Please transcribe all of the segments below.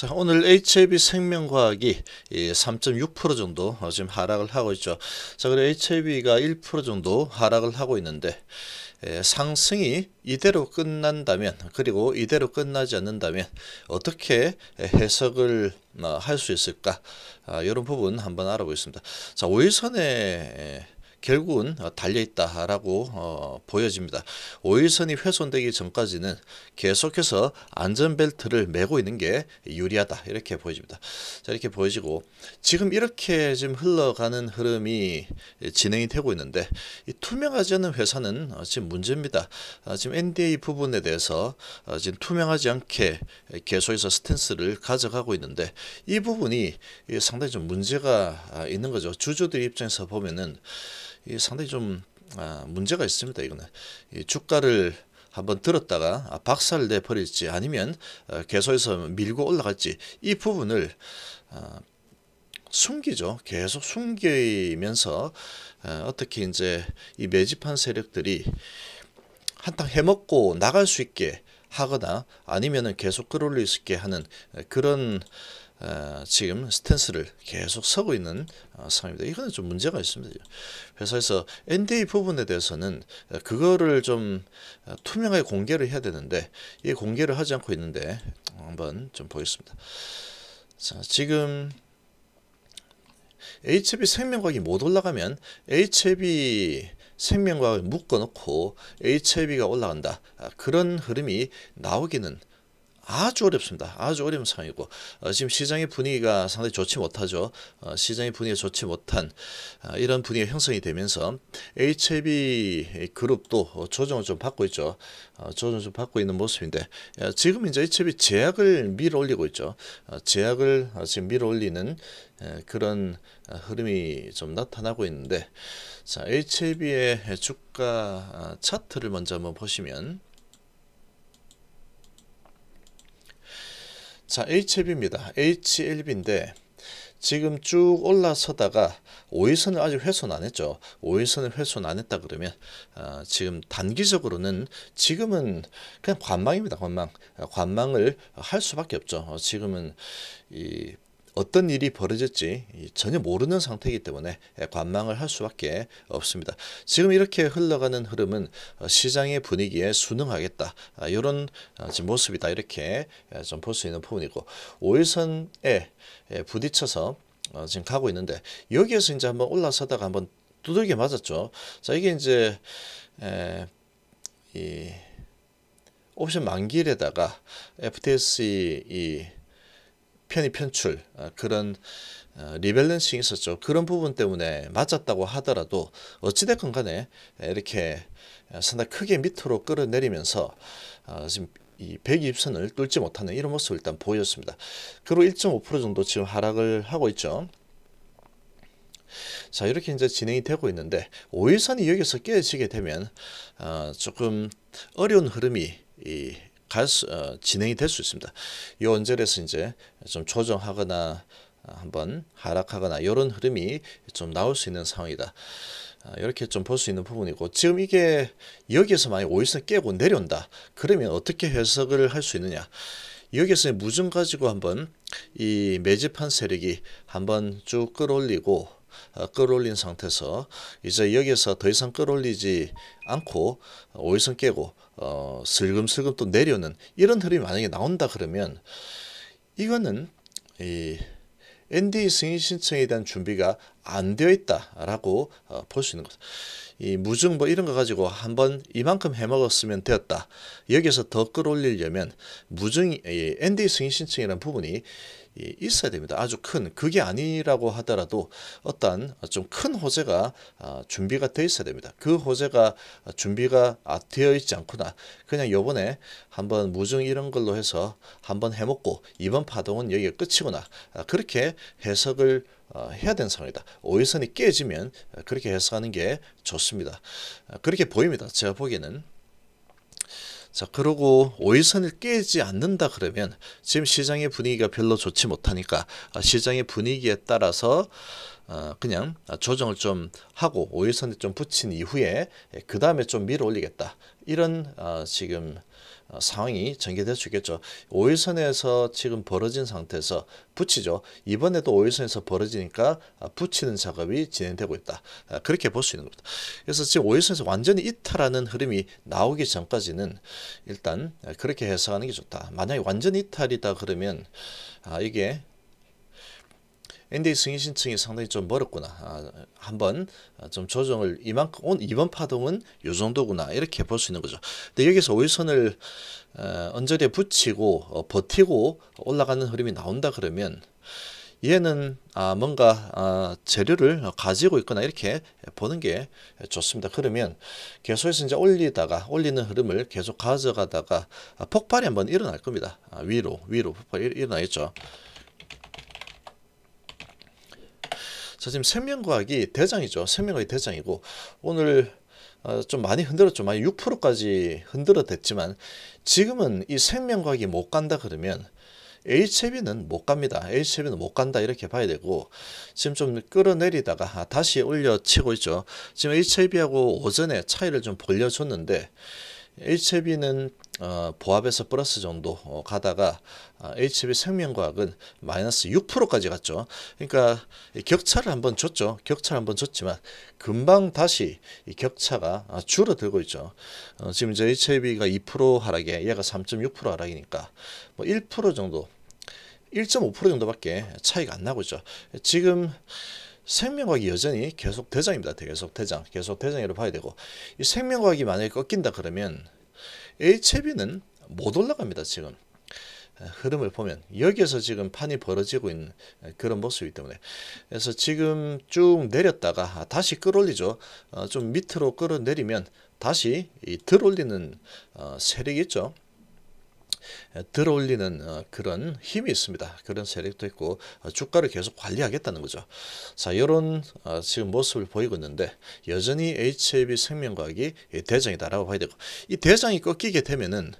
자, 오늘 HLB 생명과학이 3.6% 정도 어, 지금 하락을 하고 있죠. 자, 그리고 HLB가 1% 정도 하락을 하고 있는데 상승이 이대로 끝난다면 그리고 이대로 끝나지 않는다면 어떻게 해석을 어, 할수 있을까? 이런 아, 부분 한번 알아보겠습니다. 자, 5일선에 결국은 어, 달려있다라고 어, 보여집니다. 5일선이 훼손되기 전까지는 계속해서 안전벨트를 매고 있는 게 유리하다 이렇게 보여집니다. 자 이렇게 보여지고 지금 이렇게 지금 흘러가는 흐름이 진행이 되고 있는데 투명하지 않은 회사는 어, 지금 문제입니다. 아, 지금 NDA 부분에 대해서 어, 지금 투명하지 않게 계속해서 스탠스를 가져가고 있는데 이 부분이 상당히 좀 문제가 아, 있는 거죠. 주주들 입장에서 보면은 이 상당히 좀 아, 문제가 있습니다. 이거는 이 주가를 한번 들었다가 아, 박살 내버릴지 아니면 어, 계속해서 밀고 올라갈지 이 부분을 어, 숨기죠. 계속 숨기면서 어, 어떻게 이제 이 매집한 세력들이 한탕 해먹고 나갈 수 있게 하거나 아니면은 계속 끌어올릴 수 있게 하는 어, 그런 어, 지금 스탠스를 계속 서고 있는 어, 상황입니다. 이거는 좀 문제가 있습니다. 회사에서 NDA 부분에 대해서는 어, 그거를 좀 투명하게 공개를 해야 되는데 이 공개를 하지 않고 있는데 한번 좀 보겠습니다. 자, 지금 HB 생명과학이 못 올라가면 HB 생명과학을 묶어놓고 h i 가 올라간다. 아, 그런 흐름이 나오기는 아주 어렵습니다. 아주 어려운 상황이고 어, 지금 시장의 분위기가 상당히 좋지 못하죠. 어, 시장의 분위기가 좋지 못한 어, 이런 분위기가 형성이 되면서 HB 그룹도 조정을 좀 받고 있죠. 어, 조정을 좀 받고 있는 모습인데 지금 이제 HB 제약을 밀어올리고 있죠. 어, 제약을 어, 지금 밀어올리는 그런 흐름이 좀 나타나고 있는데 자 HB의 주가 차트를 먼저 한번 보시면 자, HLB입니다. HLB인데 지금 쭉 올라서다가 5일선을 아직 훼손 안 했죠. 5일선을 훼손 안 했다 그러면 어, 지금 단기적으로는 지금은 그냥 관망입니다. 관망. 관망을 할 수밖에 없죠. 어, 지금은 이 어떤 일이 벌어졌지 전혀 모르는 상태이기 때문에 예, 관망을 할 수밖에 없습니다. 지금 이렇게 흘러가는 흐름은 어, 시장의 분위기에 순응하겠다 이런 아, 어, 모습이다 이렇게 예, 좀볼 수 있는 부분이고 5일선에 예, 부딪혀서 어, 지금 가고 있는데 여기에서 이제 한번 올라서다가 한번 두들겨 맞았죠. 자 이게 이제 이 옵션 만기일에다가 FTSE 이 편의 편출 어, 그런 어, 리밸런싱 이 있었죠. 그런 부분 때문에 맞았다고 하더라도 어찌됐건 간에 이렇게 어, 상당히 크게 밑으로 끌어내리면서 지금 이 120선을 뚫지 못하는 이런 모습을 일단 보였습니다. 그리고 1.5% 정도 지금 하락을 하고 있죠. 자 이렇게 이제 진행이 되고 있는데 5일선이 여기서 깨지게 되면 어, 조금 어려운 흐름이 이갈 수, 어, 진행이 될 수 있습니다. 이 원절에서 이제 좀 조정하거나 어, 한번 하락하거나 이런 흐름이 좀 나올 수 있는 상황이다. 어, 이렇게 좀 볼 수 있는 부분이고 지금 이게 여기에서 만약 오일선 깨고 내려온다. 그러면 어떻게 해석을 할 수 있느냐. 여기에서 무중 가지고 한번 이 매집한 세력이 한번 쭉 끌어올리고 어, 끌어올린 상태에서 이제 여기에서 더 이상 끌어올리지 않고 오일선 깨고 어, 슬금슬금 또 내려오는 이런 흐름이 만약에 나온다 그러면 이거는 이 ND 승인 신청에 대한 준비가 안 되어 있다라고 어, 볼수 있는 거죠. 이 무증 뭐 이런 거 가지고 한번 이만큼 해먹었으면 되었다. 여기서 더 끌어올리려면 무증 이 ND 승인 신청이라는 부분이 예, 있어야 됩니다. 아주 큰 그게 아니라고 하더라도 어떤 좀 큰 호재가 아, 준비가 되어 있어야 됩니다. 그 호재가 아, 준비가 아, 되어 있지 않구나 그냥 요번에 한번 무중 이런 걸로 해서 한번 해먹고 이번 파동은 여기가 끝이구나 그렇게 해석을 어, 해야 되는 상황이다. 오일선이 깨지면 그렇게 해석하는 게 좋습니다. 그렇게 보입니다. 제가 보기에는. 자 그러고 5일선을 깨지 않는다 그러면 지금 시장의 분위기가 별로 좋지 못하니까 아, 시장의 분위기에 따라서 어, 그냥 조정을 좀 하고 오일선에 좀 붙인 이후에 예, 그 다음에 좀 밀어 올리겠다 이런 어, 지금 어, 상황이 전개될 수 있겠죠. 오일선에서 지금 벌어진 상태에서 붙이죠. 이번에도 오일선에서 벌어지니까 아, 붙이는 작업이 진행되고 있다. 아, 그렇게 볼 수 있는 겁니다. 그래서 지금 오일선에서 완전히 이탈하는 흐름이 나오기 전까지는 일단 아, 그렇게 해석하는 게 좋다. 만약에 완전 히 이탈이다 그러면 아, 이게 엔 d a 승인신청이 상당히 좀 멀었구나. 아, 한번 아, 좀 조정을 이만큼 온 이번 파동은 요 정도구나 이렇게 볼 수 있는 거죠. 근데 여기서 오일선을 어, 언저리에 붙이고 어, 버티고 올라가는 흐름이 나온다 그러면 얘는 아, 뭔가 아, 재료를 가지고 있거나 이렇게 보는 게 좋습니다. 그러면 계속해서 이제 올리다가 올리는 흐름을 계속 가져가다가 아, 폭발이 한번 일어날 겁니다. 아, 위로 위로 폭발이 일어나겠죠. 자 지금 생명과학이 대장이죠. 생명과학이 대장이고 오늘 어, 좀 많이 흔들었죠. 많이 6%까지 흔들어댔지만 지금은 이 생명과학이 못 간다 그러면 HB는 못 갑니다. HB는 못 간다 이렇게 봐야 되고 지금 좀 끌어내리다가 다시 올려치고 있죠. 지금 HB하고 오전에 차이를 좀 벌려줬는데 HB는 어, 보합에서 플러스 정도 어, 가다가 어, 아, HB 생명과학은 마이너스 6%까지 갔죠. 그러니까 격차를 한번 줬죠. 격차를 한번 줬지만 금방 다시 이 격차가 아, 줄어들고 있죠. 어, 지금 이제 HB가 2% 하락에 얘가 3.6% 하락이니까 뭐1% 정도 1.5% 정도밖에 차이가 안 나고 있죠. 지금 생명과학이 여전히 계속 대장입니다. 계속 대장, 계속 대장으로 봐야 되고 이 생명과학이 만약에 꺾인다 그러면 HB는 못 올라갑니다. 지금 흐름을 보면 여기에서 지금 판이 벌어지고 있는 그런 모습이기 때문에 그래서 지금 쭉 내렸다가 다시 끌어올리죠 어, 좀 밑으로 끌어내리면 다시 들어올리는 어, 세력이 있죠 들어올리는 어, 그런 힘이 있습니다. 그런 세력도 있고 어, 주가를 계속 관리하겠다는 거죠. 자 이런 어, 지금 모습을 보이고 있는데 여전히 HAB 생명과학이 대장이다라고 봐야 되고 이 대장이 꺾이게 되면은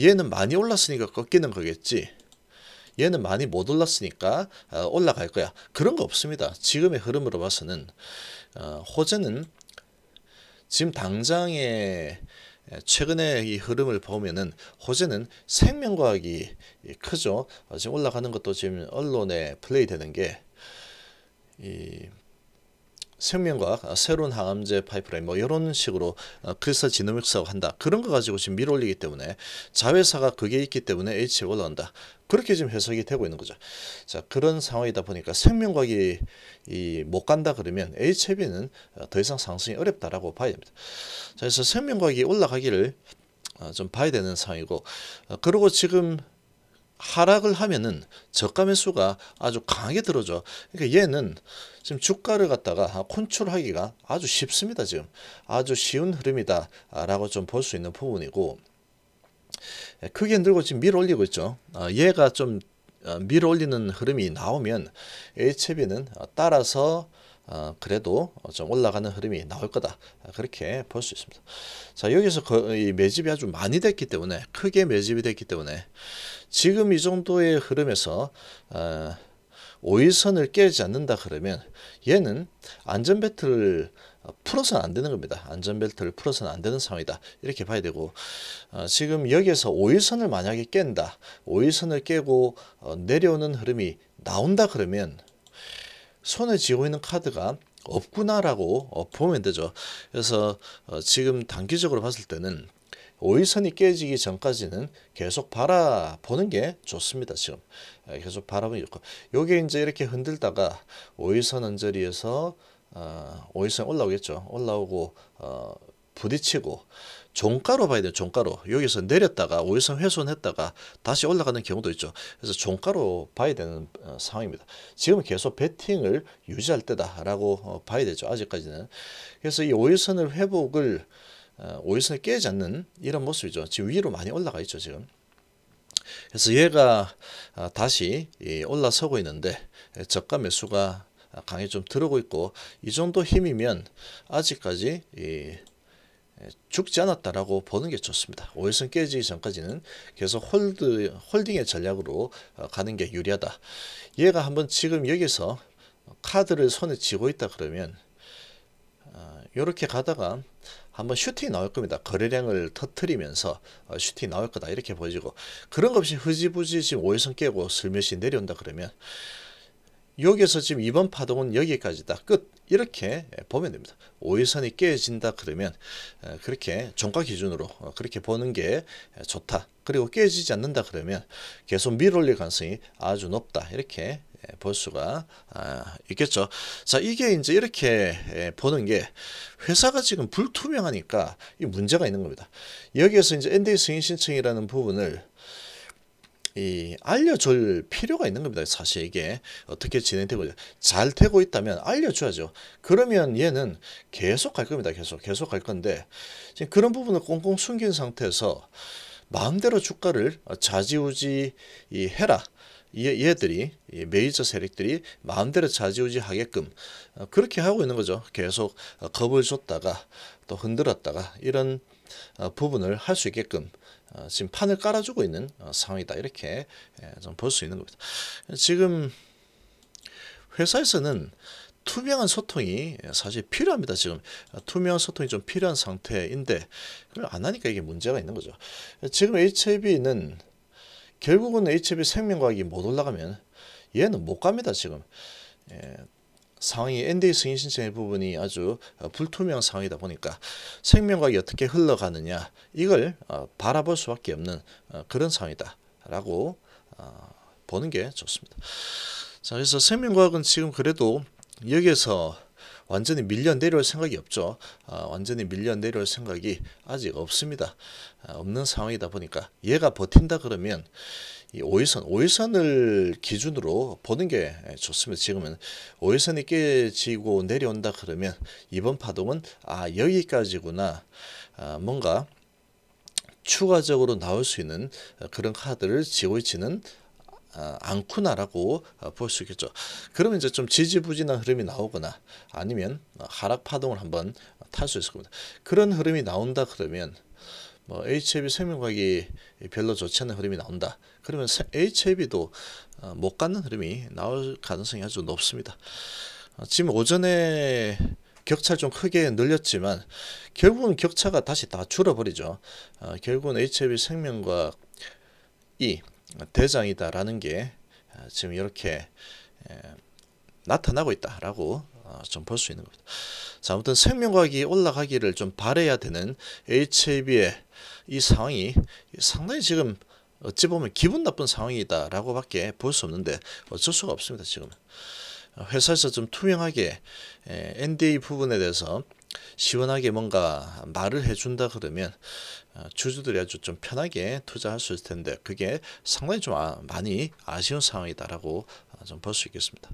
얘는 많이 올랐으니까 꺾이는 거겠지. 얘는 많이 못 올랐으니까 올라갈 거야. 그런 거 없습니다. 지금의 흐름으로 봐서는 호재는 지금 당장에 예, 최근의 이 흐름을 보면은 호재는 생명과학이 크죠. 지금 올라가는 것도 지금 언론에 플레이되는 게이 생명과학, 아, 새로운 항암제 파이프라인 뭐 이런 식으로 아, 그래서 지노믹스하고 한다. 그런 거 가지고 지금 밀어올리기 때문에 자회사가 그게 있기 때문에 H에 올라온다. 그렇게 지금 해석이 되고 있는 거죠. 자 그런 상황이다 보니까 생명과학이 이, 못 간다 그러면 h i v 는더 이상 상승이 어렵다라고 봐야 됩니다. 자 그래서 생명과학이 올라가기를 아, 좀 봐야 되는 상황이고 그리고 지금 하락을 하면은 저가 매수가 아주 강하게 들어줘 그러니까 얘는 지금 주가를 갖다가 컨트롤하기가 아주 쉽습니다. 지금 아주 쉬운 흐름이다라고 좀 볼 수 있는 부분이고 크게 늘고 지금 밀어 올리고 있죠. 아, 얘가 좀 아, 밀어 올리는 흐름이 나오면 HB는 따라서 어, 그래도 좀 올라가는 흐름이 나올 거다 그렇게 볼 수 있습니다 자 여기서 거의 매집이 아주 많이 됐기 때문에 크게 매집이 됐기 때문에 지금 이 정도의 흐름에서 어, 오일선을 깨지 않는다 그러면 얘는 안전벨트를 풀어서는 안 되는 겁니다. 안전벨트를 풀어서는 안 되는 상황이다. 이렇게 봐야 되고 어, 지금 여기에서 오일선을 만약에 깬다. 오일선을 깨고 어, 내려오는 흐름이 나온다 그러면 손에 쥐고 있는 카드가 없구나라고 어, 보면 되죠. 그래서 어, 지금 단기적으로 봤을 때는 오이선이 깨지기 전까지는 계속 바라보는 게 좋습니다. 지금 예, 계속 바라보는 게 요게 이제 이렇게 흔들다가 오일선 언저리에서 어, 오일선 올라오겠죠. 올라오고 어, 부딪히고 종가로 봐야 돼요. 종가로. 여기서 내렸다가 오일선 훼손했다가 다시 올라가는 경우도 있죠. 그래서 종가로 봐야 되는 어, 상황입니다. 지금 계속 베팅을 유지할 때다라고 어, 봐야 되죠. 아직까지는. 그래서 이 오일선을 회복을 어, 오일선을 깨지 않는 이런 모습이죠. 지금 위로 많이 올라가 있죠. 지금. 그래서 얘가 어, 다시 올라서고 있는데 저가 매수가 강에좀 들어오고 있고 이 정도 힘이면 아직까지 죽지 않았다라고 보는 게 좋습니다. 오일선 깨지기 전까지는 계속 홀드, 홀딩의 전략으로 어, 가는 게 유리하다. 얘가 한번 지금 여기서 카드를 손에 쥐고 있다 그러면 이렇게 가다가 한번 슈팅이 나올 겁니다. 거래량을 터트리면서 어, 슈팅이 나올 거다 이렇게 보여지고 그런 것 없이 흐지부지 지금 오일선 깨고 슬며시 내려온다 그러면 여기에서 지금 이번 파동은 여기까지다 끝 이렇게 예, 보면 됩니다. 오일선이 깨진다 그러면 어, 그렇게 종가 기준으로 어, 그렇게 보는 게 예, 좋다. 그리고 깨지지 않는다 그러면 계속 밀어올릴 가능성이 아주 높다 이렇게 볼 수가 아, 있겠죠. 자, 이게 이제 이렇게 보는 게 회사가 지금 불투명하니까 이 문제가 있는 겁니다. 여기에서 이제 NDA 승인 신청이라는 부분을 이 알려줄 필요가 있는 겁니다. 사실 이게 어떻게 진행되고 잘 되고 있다면 알려줘야죠. 그러면 얘는 계속 갈 겁니다. 계속 계속 갈 건데 지금 그런 부분을 꽁꽁 숨긴 상태에서 마음대로 주가를 자지우지 해라. 얘들이 이 메이저 세력들이 마음대로 좌지우지 하게끔 어, 그렇게 하고 있는 거죠. 계속 어, 겁을 줬다가 또 흔들었다가 이런 어, 부분을 할 수 있게끔 어, 지금 판을 깔아주고 있는 어, 상황이다 이렇게 예, 좀볼 수 있는 겁니다. 지금 회사에서는 투명한 소통이 예, 사실 필요합니다. 지금 어, 투명한 소통이 좀 필요한 상태인데 그걸 안 하니까 이게 문제가 있는 거죠. 지금 HIV는 결국은 HB 생명과학이 못 올라가면 얘는 못 갑니다 지금 예, 상황이 NDA 승인 신청의 부분이 아주 어, 불투명 상황이다 보니까 생명과학이 어떻게 흘러가느냐 이걸 어, 바라볼 수밖에 없는 어, 그런 상황이다 라고 보는 게 좋습니다 자 그래서 생명과학은 지금 그래도 여기에서 완전히 밀려 내려올 생각이 없죠. 아, 완전히 밀려 내려올 생각이 아직 없습니다. 아, 없는 상황이다 보니까 얘가 버틴다 그러면 이오일선오일선을 기준으로 보는 게 좋습니다. 지금은 오일선이 깨지고 내려온다 그러면 이번 파동은 아 여기까지구나 아, 뭔가 추가적으로 나올 수 있는 그런 카드를 지고 있지는 아, 않구나라고 아, 볼수 있겠죠. 그러면 이제 좀 지지부진한 흐름이 나오거나 아니면 하락 파동을 한번 탈 수 있을 겁니다. 그런 흐름이 나온다 그러면 뭐 HIB 생명과학이 별로 좋지 않은 흐름이 나온다. 그러면 HIB도 어, 못 가는 흐름이 나올 가능성이 아주 높습니다. 어, 지금 오전에 격차를 좀 크게 늘렸지만 결국은 격차가 다시 다 줄어버리죠. 어, 결국은 HIB 생명과학이 대장이다라는 게 아, 지금 이렇게 나타나고 있다라고 어, 좀볼 수 있는 겁니다. 자, 아무튼 생명과학이 올라가기를 좀 바래야 되는 HIV의 이 상황이 상당히 지금 어찌 보면 기분 나쁜 상황이다라고 밖에 볼 수 없는데 어쩔 수가 없습니다, 지금 어, 회사에서 좀 투명하게 NDA 부분에 대해서 시원하게 뭔가 말을 해준다 그러면 어, 주주들이 아주 좀 편하게 투자할 수 있을 텐데 그게 상당히 좀 아, 많이 아쉬운 상황이다라고 어, 좀볼 수 있겠습니다.